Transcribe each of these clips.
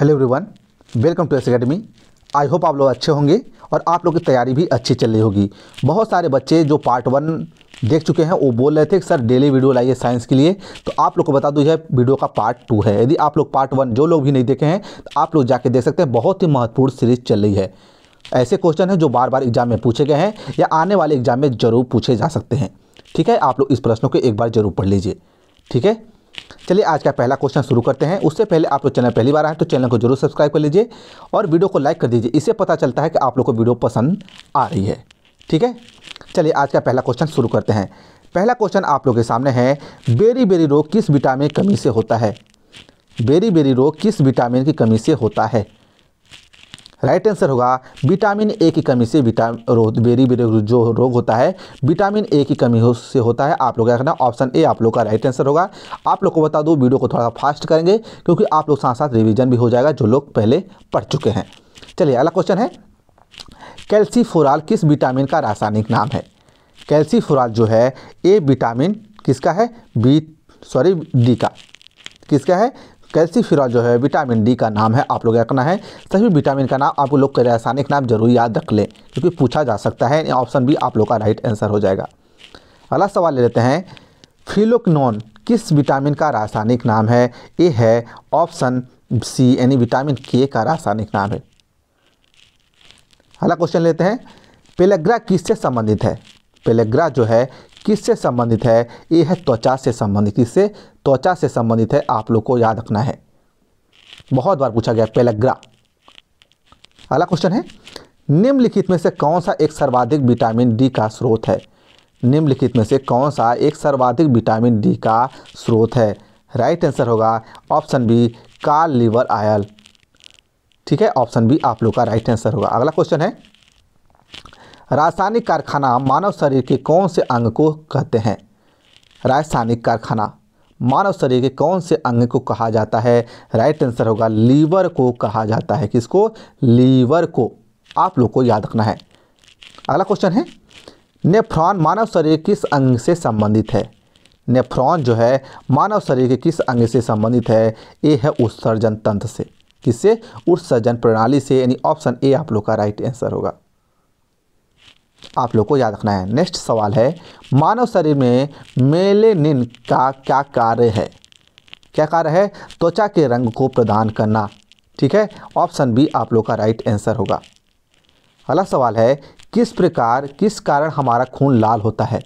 hello everyone welcome to S academy I hope आप लोग अच्छे होंगे और आप लोग की तैयारी भी अच्छी चल रही होगी बहुत सारे बच्चे जो पार्ट वन देख चुके हैं वो बोल रहे थे कि सर डेली वीडियो लाइए साइंस के लिए तो आप लोग को बता दूं यह वीडियो का पार्ट टू है यदि आप लोग पार्ट वन जो लोग भी नहीं देखे हैं तो आप लोग जाके देख सकते हैं बहुत ही महत्वपूर्ण सीरीज चल रही है ऐसे क्वेश्चन हैं जो बार बार एग्जाम में पूछे गए हैं या आने वाले एग्जाम में जरूर पूछे जा सकते हैं ठीक है आप लोग इस प्रश्नों को एक बार जरूर पढ़ लीजिए ठीक है चलिए आज का पहला क्वेश्चन शुरू करते हैं उससे पहले आप लोग चैनल पहली बार आए तो चैनल को जरूर सब्सक्राइब कर लीजिए और वीडियो को लाइक कर दीजिए इससे पता चलता है कि आप लोग को वीडियो पसंद आ रही है ठीक है चलिए आज का पहला क्वेश्चन शुरू करते हैं पहला क्वेश्चन आप लोग के सामने है बेरी बेरी रोग किस विटामिन की कमी से होता है बेरी बेरी रोग किस विटामिन की कमी से होता है राइट आंसर होगा विटामिन ए की कमी से बेरी बेरी जो रोग होता है विटामिन ए की कमी हो, से होता है आप लोग क्या करना ऑप्शन ए आप लोग का राइट आंसर होगा आप लोग को बता दूँ वीडियो को थोड़ा फास्ट करेंगे क्योंकि आप लोग साथ साथ रिविजन भी हो जाएगा जो लोग पहले पढ़ चुके हैं चलिए अगला क्वेश्चन है कैल्सीफोराल किस विटामिन का रासायनिक नाम है कैल्सीफोराल जो है ए विटामिन किसका है बी सॉरी डी का किसका है कैल्सीफिरॉल जो है विटामिन डी का नाम है आप लोग रखना है सभी विटामिन का नाम आप लोग के रासायनिक नाम जरूर याद रख लें क्योंकि पूछा जा सकता है ऑप्शन भी आप लोग का राइट आंसर हो जाएगा अगला सवाल ले लेते हैं फिलोकनोन किस विटामिन का रासायनिक नाम है ये है ऑप्शन सी यानी विटामिन के का रासायनिक नाम है अगला क्वेश्चन लेते हैं पेलेग्रा किससे संबंधित है पेलेग्रा जो है किससे संबंधित है ये है त्वचा से संबंधित किससे त्वचा से संबंधित है आप लोग को याद रखना है बहुत बार पूछा गया पेलग्रा अगला क्वेश्चन है निम्नलिखित में से कौन सा एक सर्वाधिक विटामिन डी का स्रोत है निम्नलिखित में से कौन सा एक सर्वाधिक विटामिन डी का स्रोत है राइट आंसर होगा option B cod liver oil ठीक है ऑप्शन बी आप लोग का राइट आंसर होगा अगला क्वेश्चन है रासायनिक कारखाना मानव शरीर के कौन से अंग को कहते हैं रासायनिक कारखाना मानव शरीर के कौन से अंग को कहा जाता है राइट आंसर होगा लीवर को कहा जाता है किसको लीवर को आप लोग को याद रखना है अगला क्वेश्चन है नेफ्रॉन मानव शरीर किस अंग से संबंधित है नेफ्रॉन जो है मानव शरीर के किस अंग से संबंधित है ये है उत्सर्जन तंत्र से किससे उत्सर्जन प्रणाली से यानी ऑप्शन ए आप लोग का राइट आंसर होगा आप लोग को याद रखना है नेक्स्ट सवाल है मानव शरीर में मेलेनिन का क्या कार्य है क्या कार्य है त्वचा के रंग को प्रदान करना ठीक है ऑप्शन बी आप लोग का राइट आंसर होगा अगला सवाल है किस प्रकार किस कारण हमारा खून लाल होता है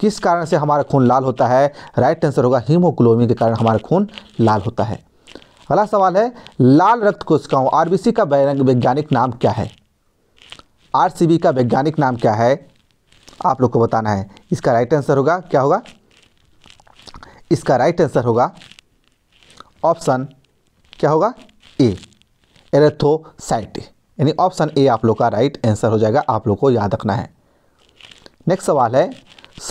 किस कारण से हमारा खून लाल होता है राइट आंसर होगा हीमोग्लोबिन के कारण हमारा खून लाल होता है अगला सवाल है लाल रक्त कोशिकाओं आरबीसी का वैज्ञानिक नाम क्या है आरसीबी का वैज्ञानिक नाम क्या है आप लोग को बताना है इसका राइट आंसर होगा क्या होगा इसका राइट आंसर होगा ऑप्शन क्या होगा ए एरेथोसाइट यानी ऑप्शन ए आप लोग का राइट आंसर हो जाएगा आप लोग को याद रखना है नेक्स्ट सवाल है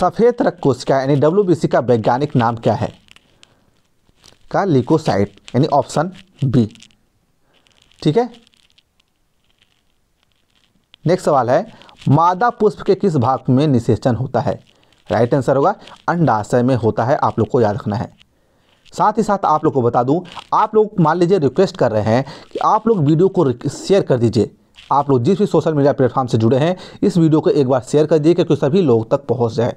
सफ़ेद रक्त कोशिका यानी डब्ल्यू का वैज्ञानिक नाम क्या है का लिकोसाइट यानी ऑप्शन बी ठीक है नेक्स्ट सवाल है मादा पुष्प के किस भाग में निषेचन होता है राइट आंसर होगा अंडाशय में होता है आप लोग को याद रखना है साथ ही साथ आप लोग को बता दूं आप लोग मान लीजिए रिक्वेस्ट कर रहे हैं कि आप लोग वीडियो को शेयर कर दीजिए आप लोग जिस भी सोशल मीडिया प्लेटफॉर्म से जुड़े हैं इस वीडियो को एक बार शेयर कर दीजिए क्योंकि सभी लोग तक पहुँच जाए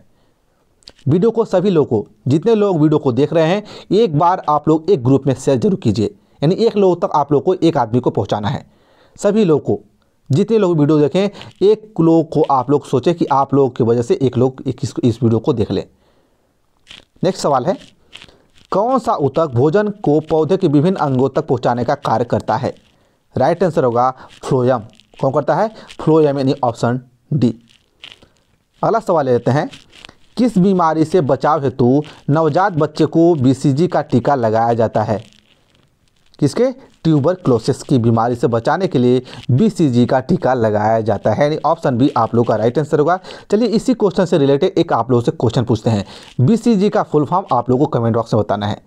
वीडियो को सभी लोग को जितने लोग वीडियो को देख रहे हैं एक बार आप लोग एक ग्रुप में शेयर जरूर कीजिए यानी एक लोग तक आप लोग को एक आदमी को पहुँचाना है सभी लोग को जितने लोग वीडियो देखें एक लोग को आप लोग सोचें कि आप लोगों की वजह से एक लोग एक इस वीडियो को देख लें नेक्स्ट सवाल है कौन सा उतक भोजन को पौधे के विभिन्न अंगों तक पहुंचाने का कार्य करता है राइट आंसर होगा फ्लोयम कौन करता है फ्लोयम यानी ऑप्शन डी अगला सवाल लेते हैं किस बीमारी से बचाव हेतु नवजात बच्चे को बीसीजी का टीका लगाया जाता है किसके क्लोसिस की बीमारी से बचाने के लिए बी का टीका लगाया जाता है यानी ऑप्शन बी आप लोग का राइट आंसर होगा चलिए इसी क्वेश्चन से रिलेटेड एक आप लोगों से क्वेश्चन पूछते हैं बी का फुल फॉर्म आप लोगों को कमेंट बॉक्स में बताना है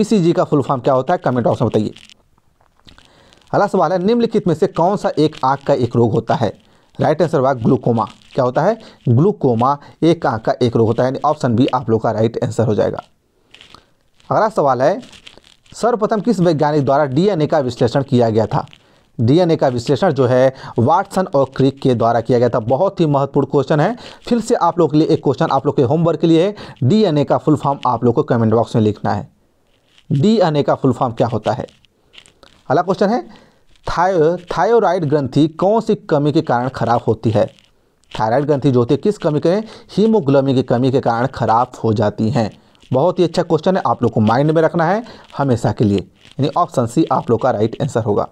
बी का फुल फॉर्म क्या होता है कमेंट बॉक्स में बताइए अगला सवाल है निम्नलिखित में से कौन सा एक आँख का एक रोग होता है राइट आंसर होगा ग्लूकोमा क्या होता है ग्लूकोमा एक आँख का एक रोग होता है यानी ऑप्शन बी आप लोग का राइट आंसर हो जाएगा अगला सवाल है सर्वप्रथम किस वैज्ञानिक द्वारा डीएनए का विश्लेषण किया गया था डीएनए का विश्लेषण जो है वाटसन और क्रिक के द्वारा किया गया था बहुत ही महत्वपूर्ण क्वेश्चन है फिर से आप लोग के लिए एक क्वेश्चन आप लोग के होमवर्क के लिए है डीएनए का फुल फॉर्म आप लोग को कमेंट बॉक्स में लिखना है डीएनए का फुल फॉर्म क्या होता है अगला क्वेश्चन है थायो थायोराइड ग्रंथि कौन सी कमी के कारण खराब होती है थायराइड ग्रंथि जो होती है किस कमी के हीमोग्लोबिन की कमी के कारण खराब हो जाती हैं बहुत ही अच्छा क्वेश्चन है आप लोग को माइंड में रखना है हमेशा के लिए यानी ऑप्शन सी आप लोग का राइट आंसर होगा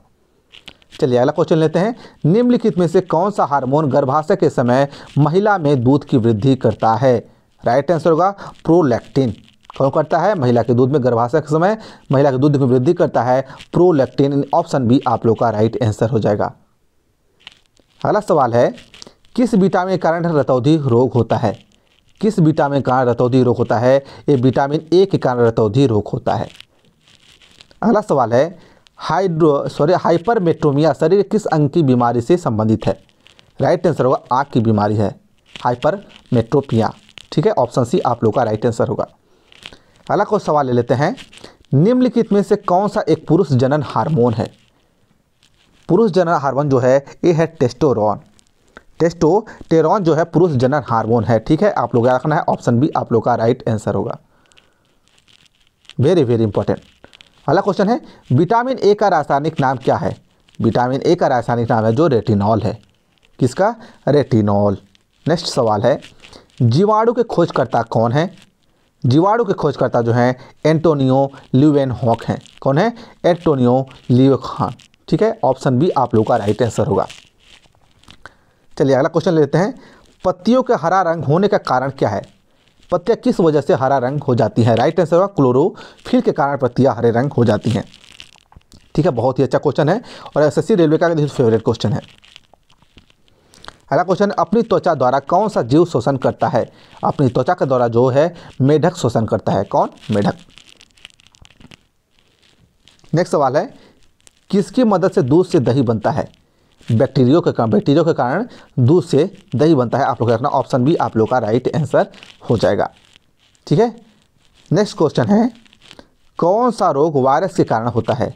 चलिए अगला क्वेश्चन लेते हैं निम्नलिखित में से कौन सा हार्मोन गर्भाशय के समय महिला में दूध की वृद्धि करता है राइट आंसर होगा प्रोलैक्टिन कौन करता है महिला के दूध में गर्भाशय के समय महिला के दूध की वृद्धि करता है प्रोलैक्टिन ऑप्शन बी आप लोग का राइट आंसर हो जाएगा अगला सवाल है किस विटामिन के कारण रतौधि रोग होता है किस विटामिन के कारण रतौधी रोग होता है ये विटामिन ए के कारण रतौधि रोग होता है अगला सवाल है हाइड्रो सॉरी हाइपरमेट्रोमिया शरीर किस अंग की बीमारी से संबंधित है राइट आंसर होगा आँख की बीमारी है हाइपरमेट्रोपिया ठीक है ऑप्शन सी आप लोग का राइट आंसर होगा अगला को सवाल ले लेते हैं निम्नलिखित में से कौन सा एक पुरुष जनन हार्मोन है पुरुष जनन हार्मोन जो है ये है टेस्टोरॉन टेस्टोस्टेरॉन जो है पुरुष जनन हार्मोन है ठीक है आप लोग रखना है ऑप्शन बी आप लोग का राइट आंसर होगा वेरी वेरी इंपॉर्टेंट अगला क्वेश्चन है विटामिन ए का रासायनिक नाम क्या है विटामिन ए का रासायनिक नाम है जो रेटिनॉल है किसका रेटिनॉल नेक्स्ट सवाल है जीवाणु के खोजकर्ता कौन है जीवाणु के खोजकर्ता जो हैं एंटोनियो ल्यूवेन हॉक हैं कौन है एंटोनियो ल्यूवेन ठीक है ऑप्शन बी आप लोग का राइट आंसर होगा चलिए अगला क्वेश्चन लेते हैं पत्तियों के हरा रंग होने का कारण क्या है पत्तियाँ किस वजह से हरा रंग हो जाती हैं राइट आंसर होगा क्लोरोफिल के कारण पत्तियाँ हरे रंग हो जाती हैं ठीक है बहुत ही अच्छा क्वेश्चन है और एसएससी रेलवे का फेवरेट क्वेश्चन है अगला क्वेश्चन अपनी त्वचा द्वारा कौन सा जीव शोषण करता है अपनी त्वचा के द्वारा जो है मेढक शोषण करता है कौन मेढक नेक्स्ट सवाल है किसकी मदद से दूध से दही बनता है बैक्टीरियो के कारण बैक्टीरियो के कारण दूध से दही बनता है आप लोग रखना ऑप्शन बी आप लोग का राइट आंसर हो जाएगा ठीक है नेक्स्ट क्वेश्चन है कौन सा रोग वायरस के कारण होता है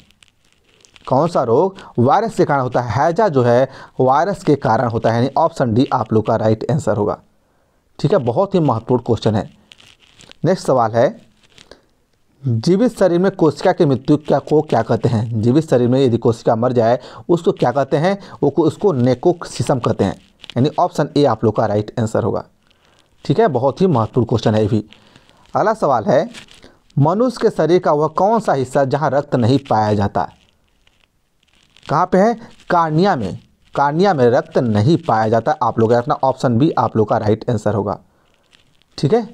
कौन सा रोग वायरस के कारण होता है हैजा जो है वायरस के कारण होता है यानी ऑप्शन डी आप लोग का राइट आंसर होगा ठीक है बहुत ही महत्वपूर्ण क्वेश्चन है नेक्स्ट सवाल है जीवित शरीर में कोशिका की मृत्यु क्या को क्या कहते हैं जीवित शरीर में यदि कोशिका मर जाए उसको क्या कहते हैं वो उसको नेकोसिसम कहते हैं यानी ऑप्शन ए आप लोग का राइट आंसर होगा ठीक है बहुत ही महत्वपूर्ण क्वेश्चन है भी अगला सवाल है मनुष्य के शरीर का वह कौन सा हिस्सा जहाँ रक्त नहीं पाया जाता कहाँ पे है कार्निया में कार्निया में रक्त नहीं पाया जाता आप लोग अपना ऑप्शन बी आप लोग का राइट आंसर होगा ठीक है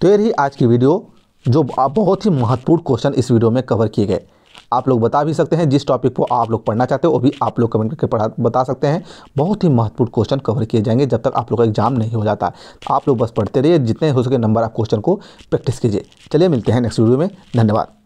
तो ये रही आज की वीडियो जो बहुत ही महत्वपूर्ण क्वेश्चन इस वीडियो में कवर किए गए आप लोग बता भी सकते हैं जिस टॉपिक को आप लोग पढ़ना चाहते हो वो भी आप लोग कमेंट करके पढ़ा बता सकते हैं बहुत ही महत्वपूर्ण क्वेश्चन कवर किए जाएंगे जब तक आप लोग का एग्जाम नहीं हो जाता आप लोग बस पढ़ते रहिए जितने हो सके नंबर आप क्वेश्चन को प्रैक्टिस कीजिए चलिए मिलते हैं नेक्स्ट वीडियो में धन्यवाद